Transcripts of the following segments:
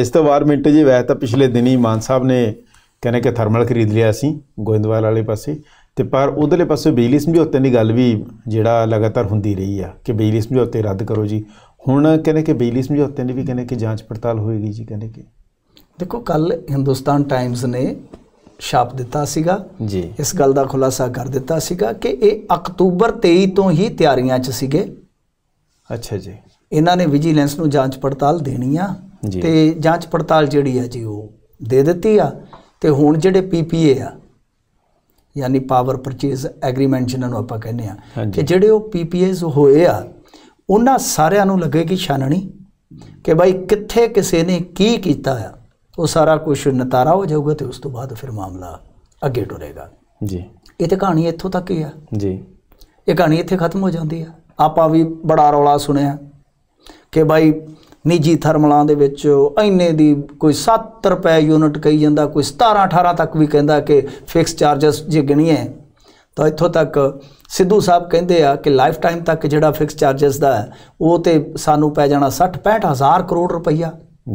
ਇਸ ਤੋਂ ਬਾਅਦ ਮਿੰਟ ਜੀ ਵੈਸੇ ਤਾਂ ਪਿਛਲੇ ਦਿਨੀ ਮਾਨ ਸਾਹਿਬ ਨੇ ਕਹਿੰਦੇ ਕਿ ਥਰਮਲ ਖਰੀਦ ਲਿਆ ਸੀ ਗੋਇੰਦਵਾਲ ਵਾਲੇ ਪਾਸੇ ਤੇ ਪਰ ਉਧਰਲੇ ਪਾਸੇ ਬਿਜਲੀ ਸਮਝੌਤੇ ਦੀ ਗੱਲ ਵੀ ਜਿਹੜਾ ਲਗਾਤਾਰ ਹੁੰਦੀ ਰਹੀ ਆ ਕਿ ਬਿਜਲੀ ਸਮਝੌਤੇ ਰੱਦ ਕਰੋ ਜੀ ਹੁਣ ਕਹਿੰਦੇ ਕਿ ਬਿਜਲੀ ਸਮਝੌਤੇ ਦੀ ਵੀ ਕਹਿੰਦੇ ਕਿ ਜਾਂਚ ਪੜਤਾਲ ਹੋਏਗੀ ਜੀ ਕਹਿੰਦੇ ਕਿ ਦੇਖੋ ਕੱਲ ਹਿੰਦੁਸਤਾਨ ਟਾਈਮਸ ਨੇ ਛਾਪ ਦਿੱਤਾ ਸੀਗਾ ਜੀ ਇਸ ਗੱਲ ਦਾ ਖੁਲਾਸਾ ਕਰ ਦਿੱਤਾ ਸੀਗਾ ਕਿ ਇਹ ਅਕਤੂਬਰ 23 ਤੋਂ ਹੀ ਤਿਆਰੀਆਂ 'ਚ ਸੀਗੇ ਅੱਛਾ ਜੀ ਇਹਨਾਂ ਨੇ ਵਿਜੀਲੈਂਸ ਨੂੰ ਜਾਂਚ ਪੜਤਾਲ ਦੇਣੀ ਆ ਤੇ ਜਾਂਚ ਪੜਤਾਲ ਜਿਹੜੀ ਆ ਜੀ ਉਹ ਦੇ ਦਿੱਤੀ ਆ ਤੇ ਹੁਣ ਜਿਹੜੇ ਪੀਪੀਏ ਆ ਯਾਨੀ ਪਾਵਰ ਪਰਚੇਸ ਐਗਰੀਮੈਂਟ ਜਿਹਨਾਂ ਨੂੰ ਆਪਾਂ ਕਹਿੰਦੇ ਆ ਕਿ ਜਿਹੜੇ ਉਹ ਪੀਪੀਏਸ ਹੋਏ ਆ ਉਹਨਾਂ ਸਾਰਿਆਂ ਨੂੰ ਲੱਗੇਗੀ ਛਾਨਣੀ ਕਿ ਭਾਈ ਕਿੱਥੇ ਕਿਸੇ ਨੇ ਕੀ ਕੀਤਾ ਆ ਉਹ ਸਾਰਾ ਕੁਝ ਨਤਾਰਾ ਹੋ ਜਾਊਗਾ ਤੇ ਉਸ ਤੋਂ ਬਾਅਦ ਫਿਰ ਮਾਮਲਾ ਅੱਗੇ ਟੁਰੇਗਾ ਜੀ ਇਹ ਤੇ ਕਹਾਣੀ ਇੱਥੋਂ ਤੱਕ ਹੀ ਆ ਜੀ ਇਹ ਕਹਾਣੀ ਇੱਥੇ ਖਤਮ ਹੋ ਜਾਂਦੀ ਆ ਆਪਾਂ ਵੀ ਬੜਾ ਰੌਲਾ ਸੁਣਿਆ ਕਿ ਭਾਈ ਨਿੱਜੀ ਥਰਮਲਾਂ ਦੇ ਵਿੱਚ ਐਨੇ ਦੀ ਕੋਈ 7 ਰੁਪਏ ਯੂਨਿਟ ਕਹੀ ਜਾਂਦਾ ਕੋਈ 17 18 ਤੱਕ ਵੀ ਕਹਿੰਦਾ ਕਿ ਫਿਕਸ ਚਾਰजेस ਜੇ ਗਿਣੀਏ ਤਾਂ ਇੱਥੋਂ ਤੱਕ ਸਿੱਧੂ ਸਾਹਿਬ ਕਹਿੰਦੇ ਆ ਕਿ ਲਾਈਫ ਟਾਈਮ ਤੱਕ ਜਿਹੜਾ ਫਿਕਸ ਚਾਰजेस ਦਾ ਉਹ ਤੇ ਸਾਨੂੰ ਪੈ ਜਾਣਾ 60 65 ਹਜ਼ਾਰ ਕਰੋੜ ਰੁਪਈਆ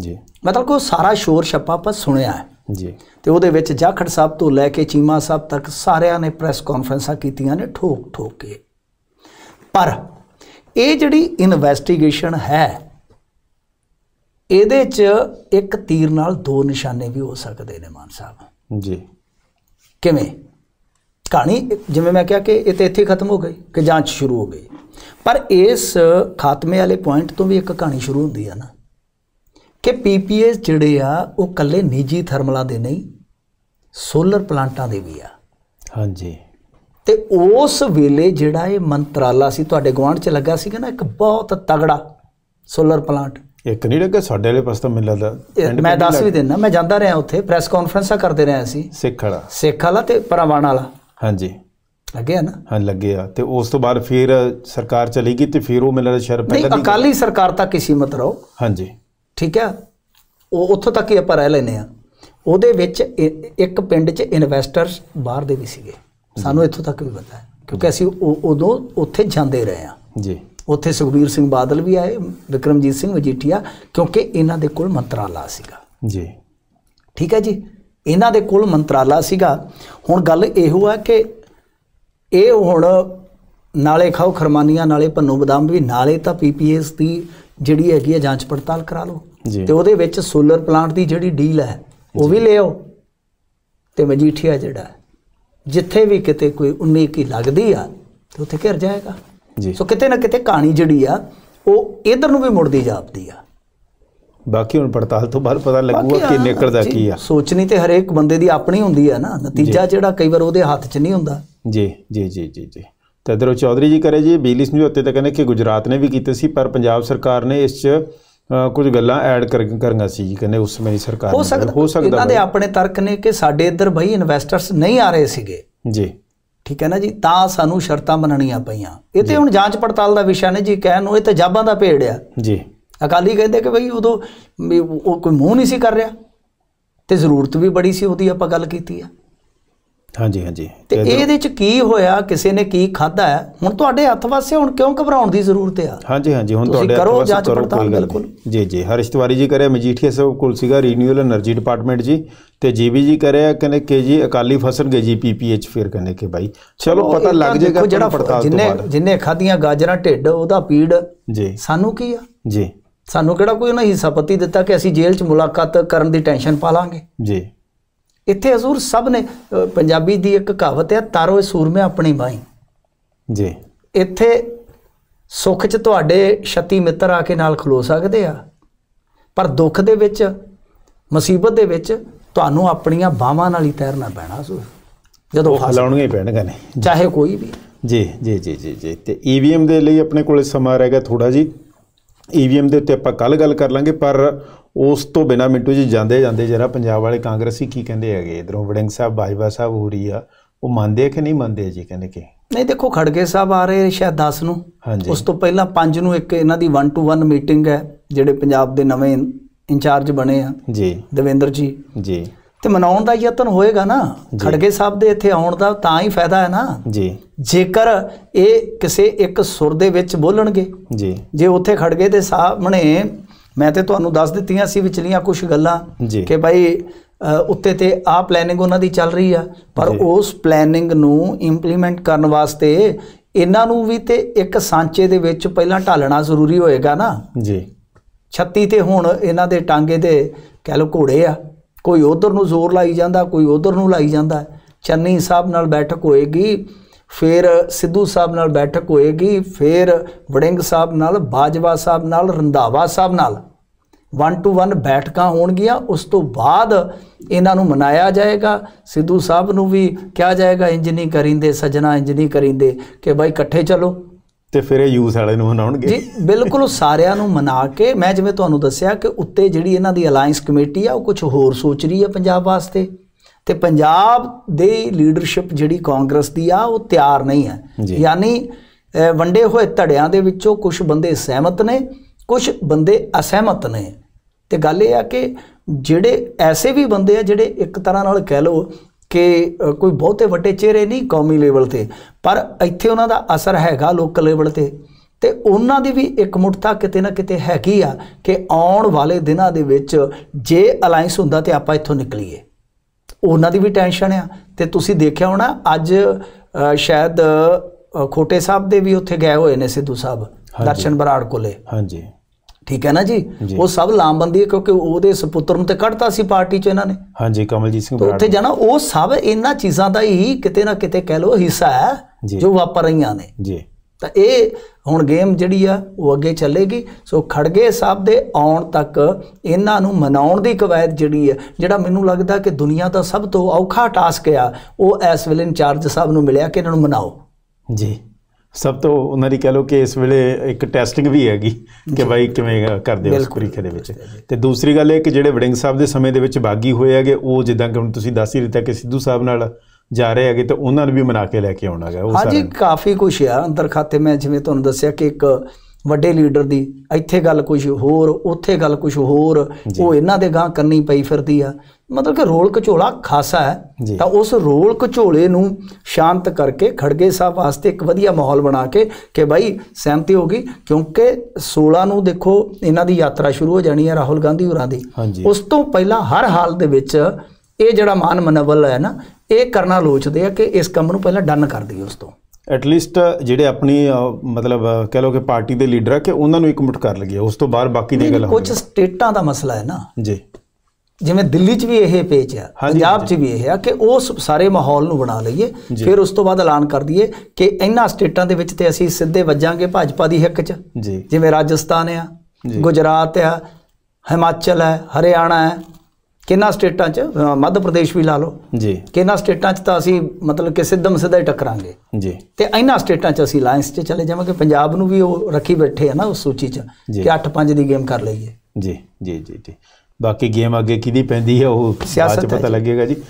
ਜੀ ਮਤਲਬ ਕੋ ਸਾਰਾ ਸ਼ੋਰ ਛੱਪਾ ਆਪਾਂ ਸੁਣਿਆ ਹੈ ਜੀ ਤੇ ਉਹਦੇ ਵਿੱਚ ਜਾਖੜ ਸਾਹਿਬ ਤੋਂ ਲੈ ਕੇ ਚੀਮਾ ਸਾਹਿਬ ਤੱਕ ਸਾਰਿਆਂ ਨੇ ਪ੍ਰੈਸ ਕਾਨਫਰੰਸਾਂ ਕੀਤੀਆਂ ਨੇ ਠੋਕ ਠੋਕ ਕੇ ਪਰ ਇਹ ਜਿਹੜੀ ਇਨਵੈਸਟੀਗੇਸ਼ਨ ਹੈ ਇਹਦੇ 'ਚ ਇੱਕ ਤੀਰ ਨਾਲ ਦੋ ਨਿਸ਼ਾਨੇ ਵੀ ਹੋ ਸਕਦੇ ਨੇ ਮਾਨ ਸਾਹਿਬ ਜੀ ਕਿਵੇਂ ਕਹਾਣੀ ਜਿਵੇਂ ਮੈਂ ਕਿਹਾ ਕਿ ਇਹ ਤੇ ਇੱਥੇ ਖਤਮ ਹੋ ਗਈ ਕਿ ਜਾਂਚ ਸ਼ੁਰੂ ਹੋ ਗਈ ਪਰ ਇਸ ਖਾਤਮੇ ਵਾਲੇ ਪੁਆਇੰਟ ਤੋਂ ਵੀ ਇੱਕ ਕਹਾਣੀ ਸ਼ੁਰੂ ਹੁੰਦੀ ਆ ਨਾ ਕਿ ਪੀਪੀਏ ਜਿਹੜੇ ਆ ਉਹ ਕੱਲੇ ਨਿੱਜੀ ਥਰਮਲਾਂ ਦੇ ਨਹੀਂ ਸੋਲਰ ਪਲਾਂਟਾਂ ਦੇ ਵੀ ਆ ਹਾਂਜੀ ਤੇ ਉਸ ਵੇਲੇ ਜਿਹੜਾ ਇਹ ਮੰਤਰਾਲਾ ਸੀ ਤੁਹਾਡੇ ਗਵਾਂਢ 'ਚ ਲੱਗਾ ਸੀਗਾ ਨਾ ਇੱਕ ਬਹੁਤ ਤਗੜਾ ਸੋਲਰ ਪਲਾਂਟ ਇੱਕ ਨਹੀਂ ਲੱਗਾ ਸਾਡੇ ਵਾਲੇ ਪਾਸੇ ਤਾਂ ਮੈਨੂੰ ਮੈਂ ਦੱਸ ਵੀ ਦਿੰਦਾ ਮੈਂ ਜਾਂਦਾ ਰਿਹਾ ਉੱਥੇ ਪ੍ਰੈਸ ਕਾਨਫਰੰਸਾਂ ਕਰਦੇ ਰਿਹਾ ਸੀ ਸਿੱਖ ਵਾਲਾ ਸਿੱਖ ਵਾਲਾ ਤੇ ਪਰਵਾਨ ਵਾਲਾ ਹਾਂਜੀ ਲੱਗਿਆ ਨਾ ਹਾਂ ਲੱਗਿਆ ਤੇ ਉਸ ਤੋਂ ਬਾਅਦ ਫਿਰ ਸਰਕਾਰ ਚਲੀ ਗਈ ਤੇ ਫਿਰ ਉਹ ਦਾ ਸ਼ਰ ਪਹਿਲਾਂ ਨਹੀਂ ਅਕਾਲੀ ਸਰਕਾਰ ਤੱਕ ਹੀ ਸੀਮਤ ਰਹੋ ਹਾਂਜੀ ਠੀਕ ਹੈ ਉਹ ਉੱਥੋਂ ਤੱਕ ਹੀ ਆਪਾਂ ਰਹਿ ਲੈਨੇ ਆ ਉਹਦੇ ਵਿੱਚ ਇੱਕ ਪਿੰਡ 'ਚ ਇਨਵੈਸਟਰਸ ਬਾਹਰ ਦੇ ਵੀ ਸੀਗੇ ਸਾਨੂੰ ਇੱਥੋਂ ਤੱਕ ਵੀ ਪਤਾ ਹੈ ਕਿਉਂਕਿ ਅਸੀਂ ਉਦੋਂ ਉੱਥੇ ਜਾਂਦੇ ਰਹੇ ਆ ਜੀ ਉੱਥੇ ਸੁਖਬੀਰ ਸਿੰਘ ਬਾਦਲ ਵੀ ਆਏ ਵਿਕਰਮਜੀਤ ਸਿੰਘ ਵਜੀਠੀਆ ਕਿਉਂਕਿ ਇਹਨਾਂ ਦੇ ਕੋਲ ਮੰਤਰਾਲਾ ਸੀਗਾ ਜੀ ਠੀਕ ਹੈ ਜੀ ਇਹਨਾਂ ਦੇ ਕੋਲ ਮੰਤਰਾਲਾ ਸੀਗਾ ਹੁਣ ਗੱਲ ਇਹੋ ਆ ਕਿ ਇਹ ਹੁਣ ਨਾਲੇ ਖਾਓ ਖਰਮਾਨੀਆਂ ਨਾਲੇ ਪੰਨੋ ਬਦਾਮ ਵੀ ਨਾਲੇ ਤਾਂ ਪੀਪੀਐਸ ਦੀ ਜਿਹੜੀ ਹੈਗੀ ਹੈ ਜਾਂਚ ਪੜਤਾਲ ਕਰਾ ਲਓ ਤੇ ਉਹਦੇ ਵਿੱਚ ਸੋਲਰ ਪਲਾਂਟ ਦੀ ਜਿਹੜੀ ਡੀਲ ਹੈ ਉਹ ਵੀ ਲਿਓ ਤੇ ਮਜੀਠੀਆ ਜਿਹੜਾ ਜਿੱਥੇ ਵੀ ਕਿਤੇ ਕੋਈ 19 ਕੀ ਲੱਗਦੀ ਆ ਤੇ ਉੱਥੇ ਘਿਰ ਜਾਏਗਾ ਜੀ ਸੋ ਕਿਤੇ ਨਾ ਕਿਤੇ ਕਹਾਣੀ ਜਿਹੜੀ ਆ ਉਹ ਇਧਰ ਨੂੰ ਵੀ ਮੁੜਦੀ ਜਾਪਦੀ ਆ ਬਾਕੀ ਹੁਣ ਪੜਤਾਲ ਤੋਂ ਬਾਅਦ ਪਤਾ ਲੱਗੂਗਾ ਕਿ ਨਿਕਲਦਾ ਕੀ ਆ ਸੋਚਣੀ ਤੇ ਹਰੇਕ ਬੰਦੇ ਦੀ ਆਪਣੀ ਹੁੰਦੀ ਆ ਨਾ ਨਤੀਜਾ ਜਿਹੜਾ ਕਈ ਵਾਰ ਉਹਦੇ ਹੱਥ 'ਚ ਨਹੀਂ ਹੁੰਦਾ ਜੀ ਜੀ ਜੀ ਜੀ ਜੀ ਤਦਰੋ ਚੌਧਰੀ ਜੀ ਕਰੇ ਜੀ ਬਿਜਲੀ ਸਮਝੌਤੇ ਤਾਂ ਕਹਿੰਦੇ ਕਿ ਗੁਜਰਾਤ ਨੇ ਵੀ ਕੀਤੇ ਸੀ ਪਰ ਪੰਜਾਬ ਸਰਕਾਰ ਨੇ ਇਸ 'ਚ ਕੁਝ ਗੱਲਾਂ ਐਡ ਕਰਨਾ ਸੀ ਜੀ ਕਹਿੰਦੇ ਉਸ ਸਮੇਂ ਦੀ ਸਰਕਾਰ ਹੋ ਸਕਦਾ ਇਹਨਾਂ ਦੇ ਆਪਣੇ ਤਰਕ ਨੇ ਕਿ ਸਾਡੇ ਇੱਧਰ ਬਈ ਇਨਵੈਸਟਰਸ ਨਹੀਂ ਆ ਰਹੇ ਸੀਗੇ ਜੀ ਠੀਕ ਹੈ ਨਾ ਜੀ ਤਾਂ ਸਾਨੂੰ ਸ਼ਰਤਾਂ ਮੰਨਣੀਆਂ ਪਈਆਂ ਇਹ ਤੇ ਹੁਣ ਜਾਂਚ ਪੜਤਾਲ ਦਾ ਵਿਸ਼ਾ ਨੇ ਜੀ ਕਹਿਣ ਨੂੰ ਇਹ ਤੇ ਜਾਬਾਂ ਦਾ ਭੇੜ ਆ ਜੀ ਅਕਾਲੀ ਕਹਿੰਦੇ ਕਿ ਭਈ ਉਦੋਂ ਉਹ ਕੋਈ ਮੂੰਹ ਨਹੀਂ ਸੀ ਕਰ ਰਿਹਾ ਤੇ ਜ਼ਰੂਰਤ ਵੀ ਬੜੀ ਸੀ ਉਹਦੀ ਆਪਾਂ ਗੱਲ ਕੀਤੀ ਆ ਹਾਂਜੀ ਹਾਂਜੀ ਤੇ ਇਹਦੇ ਚ ਕੀ ਹੋਇਆ ਕਿਸੇ ਨੇ ਕੀ ਖਾਦਾ ਹੈ ਹੁਣ ਤੁਹਾਡੇ ਹੱਥ ਵਾਸੇ ਹੁਣ ਕਿਉਂ ਘਬਰਾਉਣ ਦੀ ਜ਼ਰੂਰਤ ਹੈ ਹਾਂਜੀ ਹਾਂਜੀ ਹੁਣ ਤੁਹਾਡੇ ਹੱਥ ਜਾਂਚ ਕਰੋ ਬਿਲਕੁਲ ਜੀ ਜੀ ਹਰਿਸ਼ ਤਿਵਾਰੀ ਜੀ ਕਰਿਆ ਮਜੀਠੀਆ ਸਾਹਿਬ ਕੋਲ ਸੀਗਾ ਰੀਨਿਊਅਲ એનર્ਜੀ ਡਿਪਾਰਟਮੈਂਟ ਜੀ ਤੇ ਜੀਬੀ ਜੀ ਕਰਿਆ ਕਹਿੰਦੇ ਕਿ ਜੀ ਅਕਾਲੀ ਗਏ ਜੀ ਪੀਪੀਐਚ ਫਿਰ ਕਹਿੰਦੇ ਕਿ ਭਾਈ ਚਲੋ ਪਤਾ ਲੱਗ ਜਾਏਗਾ ਜਿਹੜਾ ਪੜਤਾਲ ਜਿੰਨੇ ਜਿੰਨੇ ਖਾਦੀਆਂ ਗਾਜਰਾਂ ਢਿੱਡ ਉਹਦਾ ਪੀੜ ਜੀ ਸਾਨੂੰ ਕੀ ਆ ਜੀ ਸਾਨੂੰ ਕਿਹੜਾ ਕੋਈ ਉਹਨਾਂ ਹਿੱਸਾ ਪੱਤੀ ਦਿੱਤਾ ਕਿ ਅਸੀਂ ਜੇਲ੍ਹ 'ਚ ਮੁਲਾਕਾਤ ਕਰਨ ਦੀ ਟੈਨਸ਼ਨ ਪਾ ਲਾਂਗੇ ਜੀ ਇੱਥੇ ਹਜ਼ੂਰ ਸਭ ਨੇ ਪੰਜਾਬੀ ਦੀ ਇੱਕ ਕਹਾਵਤ ਹੈ ਤਾਰੋ ਸੂਰਮੇ ਆਪਣੀ ਬਾਈ ਜੀ ਇੱਥੇ ਸੁੱਖ 'ਚ ਤੁਹਾਡੇ ਛਤੀ ਮਿੱਤਰ ਆ ਕੇ ਨਾਲ ਖਲੋ ਸਕਦੇ ਆ ਪਰ ਦੁੱਖ ਦੇ ਵਿੱਚ ਮੁਸੀਬਤ ਦੇ ਵਿੱਚ ਤੁਹਾਨੂੰ ਆਪਣੀਆਂ ਬਾਹਾਂ ਨਾਲ ਹੀ ਤੈਰਨਾ ਪੈਣਾ ਹਜ਼ੂਰ ਜਦੋਂ ਹੀ ਪੈਣਗੇ ਨੇ ਚਾਹੇ ਕੋਈ ਵੀ ਜੀ ਜੀ ਜੀ ਜੀ ਜੀ ਤੇ ਈਵੀਐਮ ਦੇ ਲਈ ਆਪਣੇ ਕੋਲੇ ਸਮਾਂ ਰਹਿ ਗਿਆ ਥੋੜਾ ਜੀ ਈਵੀਐਮ ਦੇ ਉੱਤੇ ਆਪਾਂ ਕੱਲ ਗੱਲ ਕਰ ਲਾਂਗੇ ਪਰ ਉਸ ਤੋਂ ਬਿਨਾ ਮਿੰਟੂ ਜੀ ਜਾਂਦੇ ਜਾਂਦੇ ਜਿਹੜਾ ਪੰਜਾਬ ਵਾਲੇ ਕਾਂਗਰਸੀ ਕੀ ਕਹਿੰਦੇ ਹੈਗੇ ਇਧਰੋਂ ਵੜਿੰਗ ਸਾਹਿਬ ਬਾਜਵਾ ਸਾਹਿਬ ਹੋ ਰਹੀ ਆ ਉਹ ਮੰਨਦੇ ਕਿ ਨਹੀਂ ਮੰਨਦੇ ਜੀ ਕਹਿੰਦੇ ਕਿ ਨਹੀਂ ਦੇਖੋ ਖੜਗੇ ਸਾਹਿਬ ਆ ਰਹੇ ਸ਼ਾਇਦ 10 ਨੂੰ ਉਸ ਤੋਂ ਪਹਿਲਾਂ 5 ਨੂੰ ਇੱਕ ਇਹਨਾਂ ਦੀ 1 ਟੂ 1 ਮੀਟਿੰਗ ਹੈ ਜਿਹੜੇ ਪੰਜਾਬ ਦੇ ਨਵੇਂ ਇੰਚਾਰਜ ਬਣੇ ਆ ਜੀ ਦਵਿੰਦਰ ਜੀ ਜੀ ਤੇ ਮਨਾਉਣ ਦਾ ਯਤਨ ਹੋਏਗਾ ਨਾ ਖੜਗੇ ਸਾਹਿਬ ਦੇ ਇੱਥੇ ਆਉਣ ਦਾ ਤਾਂ ਹੀ ਫਾਇਦਾ ਹੈ ਨਾ ਜੀ ਜੇਕਰ ਇਹ ਕਿਸੇ ਇੱਕ ਸੁਰ ਦੇ ਵਿੱਚ ਬੋਲਣਗੇ ਜੀ ਜੇ ਉੱਥੇ ਖੜਗੇ ਦੇ ਸਾਹਮਣੇ ਮੈਂ ਤੇ ਤੁਹਾਨੂੰ ਦੱਸ ਦਿੱਤੀਆਂ ਸੀ ਵਿਚਲੀਆਂ ਕੁਝ ਗੱਲਾਂ ਕਿ ਭਾਈ ਉੱਤੇ ਤੇ ਆ ਪਲੈਨਿੰਗ ਉਹਨਾਂ ਦੀ ਚੱਲ ਰਹੀ ਆ ਪਰ ਉਸ ਪਲੈਨਿੰਗ ਨੂੰ ਇੰਪਲੀਮੈਂਟ ਕਰਨ ਵਾਸਤੇ ਇਹਨਾਂ ਨੂੰ ਵੀ ਤੇ ਇੱਕ ਸਾਂਚੇ ਦੇ ਵਿੱਚ ਪਹਿਲਾਂ ਢਾਲਣਾ ਜ਼ਰੂਰੀ ਹੋਏਗਾ ਨਾ ਜੀ 36 ਤੇ ਹੁਣ ਇਹਨਾਂ ਦੇ ਟਾਂਗੇ ਤੇ ਕਹਿ ਲੋ ਘੋੜੇ ਆ ਕੋਈ ਉਧਰ ਨੂੰ ਜ਼ੋਰ ਲਾਈ ਜਾਂਦਾ ਕੋਈ ਉਧਰ ਨੂੰ ਲਾਈ ਜਾਂਦਾ ਚੰਨੀ ਸਾਹਿਬ ਨਾਲ ਬੈਠਕ ਹੋਏਗੀ ਫਿਰ ਸਿੱਧੂ ਸਾਹਿਬ ਨਾਲ ਬੈਠਕ ਹੋਏਗੀ ਫਿਰ ਵੜਿੰਗ ਸਾਹਿਬ ਨਾਲ ਬਾਜਵਾ ਸਾਹਿਬ ਨਾਲ ਰੰਧਾਵਾ ਸਾਹਿਬ ਨਾਲ ਵਨ ਟੂ ਵਨ ਬੈਠਕਾਂ ਹੋਣਗੀਆਂ ਉਸ ਤੋਂ ਬਾਅਦ ਇਹਨਾਂ ਨੂੰ ਮਨਾਇਆ ਜਾਏਗਾ ਸਿੱਧੂ ਸਾਹਿਬ ਨੂੰ ਵੀ ਕਿਹਾ ਜਾਏਗਾ ਨਹੀਂ ਕਰਿੰਦੇ ਸਜਣਾ ਨਹੀਂ ਕਰਿੰਦੇ ਕਿ ਭਾਈ ਇਕੱਠੇ ਚਲੋ ਤੇ ਫਿਰ ਇਹ ਯੂਸ ਵਾਲੇ ਨੂੰ ਮਨਾਉਣਗੇ ਜੀ ਬਿਲਕੁਲ ਸਾਰਿਆਂ ਨੂੰ ਮਨਾ ਕੇ ਮੈਂ ਜਿਵੇਂ ਤੁਹਾਨੂੰ ਦੱਸਿਆ ਕਿ ਉੱਤੇ ਜਿਹੜੀ ਇਹਨਾਂ ਦੀ ਅਲਾਈਅੰਸ ਕਮੇਟੀ ਆ ਉਹ ਕੁਝ ਹੋਰ ਸੋਚ ਰਹੀ ਹੈ ਪੰਜਾਬ ਵਾਸਤੇ ਤੇ ਪੰਜਾਬ ਦੇ ਲੀਡਰਸ਼ਿਪ ਜਿਹੜੀ ਕਾਂਗਰਸ ਦੀ ਆ ਉਹ ਤਿਆਰ ਨਹੀਂ ਹੈ ਯਾਨੀ ਵੰਡੇ ਹੋਏ ਧੜਿਆਂ ਦੇ ਵਿੱਚੋਂ ਕੁਝ ਬੰਦੇ ਸਹਿਮਤ ਨੇ ਕੁਝ ਬੰਦੇ ਅਸਹਿਮਤ ਨੇ ਤੇ ਗੱਲ ਇਹ ਆ ਕਿ ਜਿਹੜੇ ਐਸੇ ਵੀ ਬੰਦੇ ਆ ਜਿਹੜੇ ਇੱਕ ਤਰ੍ਹਾਂ ਨਾਲ ਕਹਿ ਲਓ ਕਿ ਕੋਈ ਬਹੁਤੇ ਵੱਡੇ ਚਿਹਰੇ ਨਹੀਂ ਕੌਮੀ ਲੈਵਲ ਤੇ ਪਰ ਇੱਥੇ ਉਹਨਾਂ ਦਾ ਅਸਰ ਹੈਗਾ ਲੋਕਲ ਲੈਵਲ ਤੇ ਤੇ ਉਹਨਾਂ ਦੀ ਵੀ ਇੱਕ ਮੁਠਤਾ ਕਿਤੇ ਨਾ ਕਿਤੇ ਹੈਗੀ ਆ ਕਿ ਆਉਣ ਵਾਲੇ ਦਿਨਾਂ ਦੇ ਵਿੱਚ ਜੇ ਅਲਾਈਅੰਸ ਹੁੰਦਾ ਤੇ ਆਪਾਂ ਇੱਥੋਂ ਨਿਕਲੀਏ ਉਹਨਾਂ ਦੀ ਵੀ ਟੈਨਸ਼ਨ ਆ ਤੇ ਤੁਸੀਂ ਦੇਖਿਆ ਹੋਣਾ ਅੱਜ ਸ਼ਾਇਦ ਖੋਟੇ ਸਾਹਿਬ ਦੇ ਵੀ ਉੱਥੇ ਗਏ ਹੋਏ ਨੇ ਸਿੱਧੂ ਸਾਹਿਬ ਦਰਸ਼ਨ ਬਰਾੜ ਕੋਲੇ ਹਾਂਜੀ ਠੀਕ ਹੈ ਨਾ ਜੀ ਉਹ ਸਭ ਲਾਮਬੰਦੀ ਹੈ ਕਿਉਂਕਿ ਉਹਦੇ ਸੁਪੁੱਤਰ ਨੂੰ ਤੇ ਕੱਢਤਾ ਸੀ ਪਾਰਟੀ ਚ ਇਹਨਾਂ ਨੇ ਹਾਂਜੀ ਕਮਲਜੀਤ ਸਿੰਘ ਬਰਾੜ ਉੱਥੇ ਜਾਣਾ ਉਹ ਸਭ ਇਹਨਾਂ ਚੀਜ਼ਾਂ ਦਾ ਹੀ ਕਿਤੇ ਨਾ ਕਿਤੇ ਕਹਿ ਲੋ ਹਿੱਸਾ ਹੈ ਜੋ ਵਾਪਰ ਰਹੀਆਂ ਨੇ ਜੀ ਤਾਂ ਇਹ ਹੁਣ ਗੇਮ ਜਿਹੜੀ ਆ ਉਹ ਅੱਗੇ ਚੱਲੇਗੀ ਸੋ ਖੜਗੇ ਸਾਹਿਬ ਦੇ ਆਉਣ ਤੱਕ ਇਹਨਾਂ ਨੂੰ ਮਨਾਉਣ ਦੀ ਕਵਾਇਦ ਜਿਹੜੀ ਆ ਜਿਹੜਾ ਮੈਨੂੰ ਲੱਗਦਾ ਕਿ ਦੁਨੀਆ ਦਾ ਸਭ ਤੋਂ ਔਖਾ ਟਾਸਕ ਆ ਉਹ ਇਸ ਵੇਲੇ ਇੰਚਾਰਜ ਸਾਹਿਬ ਨੂੰ ਮਿਲਿਆ ਕਿ ਇਹਨਾਂ ਨੂੰ ਮਨਾਓ ਜੀ ਸਭ ਤੋਂ ਉਹਨਾਂ ਦੀ ਕਹ ਲੋ ਕਿ ਇਸ ਵੇਲੇ ਇੱਕ ਟੈਸਟਿੰਗ ਵੀ ਹੈਗੀ ਕਿ ਬਾਈ ਕਿਵੇਂ ਕਰਦੇ ਉਸ ਪ੍ਰੀਖਿਆ ਦੇ ਵਿੱਚ ਤੇ ਦੂਸਰੀ ਗੱਲ ਇਹ ਕਿ ਜਿਹੜੇ ਵਡਿੰਗ ਸਾਹਿਬ ਦੇ ਸਮੇਂ ਦੇ ਵਿੱਚ ਬਾਗੀ ਹੋਏ ਹੈਗੇ ਉਹ ਜਿੱਦਾਂ ਕਿ ਹੁਣ ਤੁਸੀਂ ਦੱਸ ਹੀ ਦਿੱਤਾ ਕਿ ਸਿੱਧੂ ਸਾਹਿਬ ਨਾਲ ਜਾ ਰਹੇ ਹੈਗੇ ਤੇ ਉਹਨਾਂ ਨੂੰ ਵੀ ਮਨਾ ਕੇ ਲੈ ਕੇ ਆਉਣਾ ਹੈਗਾ ਉਹ ਸਾਰੇ ਹਾਂਜੀ ਕਾਫੀ ਕੁਝ ਆ ਅੰਦਰ ਖਾਤੇ ਮੈਂ ਜਿਵੇਂ ਤੁਹਾਨੂੰ ਦੱਸਿਆ ਕਿ ਇੱਕ ਵੱਡੇ ਲੀਡਰ ਦੀ ਇੱਥੇ ਗੱਲ ਕੁਝ ਹੋਰ ਉੱਥੇ ਗੱਲ ਕੁਝ ਹੋਰ ਉਹ ਇਹਨਾਂ ਦੇ ਗਾਂ ਕੰਨੀ ਪਈ ਫਿਰਦੀ ਆ ਮਤਲਬ ਕਿ ਰੋਲ ਕਚੋਲਾ ਖਾਸਾ ਹੈ ਤਾਂ ਉਸ ਰੋਲ ਕਚੋਲੇ ਨੂੰ ਸ਼ਾਂਤ ਕਰਕੇ ਖੜਗੇ ਸਾਹਿਬ ਵਾਸਤੇ ਇੱਕ ਵਧੀਆ ਮਾਹੌਲ ਬਣਾ ਕੇ ਕਿ ਭਾਈ ਸਹਿਮਤੀ ਹੋ ਗਈ ਕਿਉਂਕਿ 16 ਨੂੰ ਦੇਖੋ ਇਹਨਾਂ ਦੀ ਯਾਤਰਾ ਸ਼ੁਰੂ ਹੋ ਜਾਣੀ ਹੈ ਰਾਹੁਲ ਗਾਂਧੀ ਹੋਰਾਂ ਦੀ ਉਸ ਤੋਂ ਪਹਿਲਾਂ ਹਰ ਹਾਲ ਦੇ ਵਿੱਚ ਇਹ ਜਿਹੜਾ ਮਾਨ ਮਨਵਲ ਹੈ ਨਾ ਇਹ ਕਰਨਾ ਲੋਚਦੇ ਆ ਕਿ ਇਸ ਕੰਮ ਨੂੰ ਪਹਿਲਾਂ ਡਨ ਕਰ ਦਈਏ ਉਸ ਤੋਂ ਐਟਲੀਸਟ ਜਿਹੜੇ ਆਪਣੀ ਮਤਲਬ ਕਹਿ ਲੋ ਕਿ ਪਾਰਟੀ ਦੇ ਲੀਡਰ ਆ ਕਿ ਉਹਨਾਂ ਨੂੰ ਇਕਮੁੱਠ ਕਰ ਲਈਏ ਉਸ ਤੋਂ ਬਾਅਦ ਬਾਕੀ ਦੀ ਗੱਲ ਕੁਝ ਸਟੇਟਾਂ ਦਾ ਮਸਲਾ ਹੈ ਨਾ ਜੀ ਜਿਵੇਂ ਦਿੱਲੀ 'ਚ ਵੀ ਇਹ ਪੇਚ ਆ ਪੰਜਾਬ 'ਚ ਵੀ ਇਹ ਆ ਕਿ ਉਸ ਸਾਰੇ ਮਾਹੌਲ ਨੂੰ ਬਣਾ ਲਈਏ ਫਿਰ ਉਸ ਤੋਂ ਬਾਅਦ ਐਲਾਨ ਕਰ ਦਈਏ ਕਿ ਇਹਨਾਂ ਸਟੇਟਾਂ ਦੇ ਵਿੱਚ ਤੇ ਅਸੀਂ ਸਿੱਧੇ ਵੱਜਾਂਗੇ ਭਾਜਪਾ ਦੀ ਹੱਕ 'ਚ ਜਿਵੇਂ ਰਾਜਸਥਾਨ ਆ ਗੁਜਰਾਤ ਆ ਹਿਮਾਚਲ ਹੈ ਹਰਿਆਣਾ ਹੈ ਕਿੰਨਾ ਸਟੇਟਾਂ 'ਚ ਮੱਧ ਪ੍ਰਦੇਸ਼ ਵੀ ਲਾ ਲਓ ਜੀ ਕਿੰਨਾ ਸਟੇਟਾਂ 'ਚ ਤਾਂ ਅਸੀਂ ਮਤਲਬ ਕਿ ਸਿੱਧਮ ਸਿੱਧਾ ਹੀ ਟਕਰਾਂਗੇ ਜੀ ਤੇ ਇਹਨਾਂ ਸਟੇਟਾਂ 'ਚ ਅਸੀਂ ਲਾਇੰਸ 'ਚ ਚਲੇ ਜਾਵਾਂਗੇ ਪੰਜਾਬ ਨੂੰ ਵੀ ਉਹ ਰੱਖੀ ਬੈਠੇ ਆ ਨਾ ਉਸ ਸੂਚੀ 'ਚ ਕਿ 8-5 ਦੀ ਗੇਮ ਕਰ ਲਈਏ ਜੀ ਜੀ ਜੀ ਜੀ ਬਾਕੀ ਗੇਮ ਅੱਗੇ ਕਿਹਦੀ ਪੈਂਦੀ ਹੈ ਉਹ ਸਿਆਸਤ ਪਤਾ ਲੱਗੇਗਾ ਜੀ